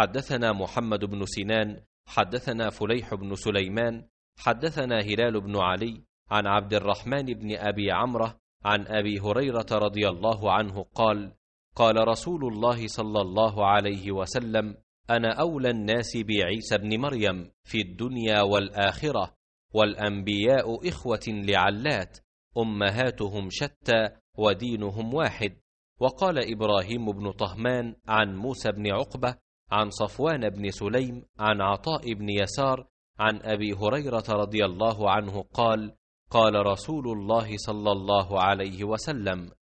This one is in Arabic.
حدثنا محمد بن سنان حدثنا فليح بن سليمان حدثنا هلال بن علي عن عبد الرحمن بن ابي عمره عن ابي هريره رضي الله عنه قال قال رسول الله صلى الله عليه وسلم انا اولى الناس بعيسى بن مريم في الدنيا والاخره والانبياء اخوه لعلات امهاتهم شتى ودينهم واحد وقال ابراهيم بن طهمان عن موسى بن عقبه عن صفوان بن سليم عن عطاء بن يسار عن أبي هريرة رضي الله عنه قال قال رسول الله صلى الله عليه وسلم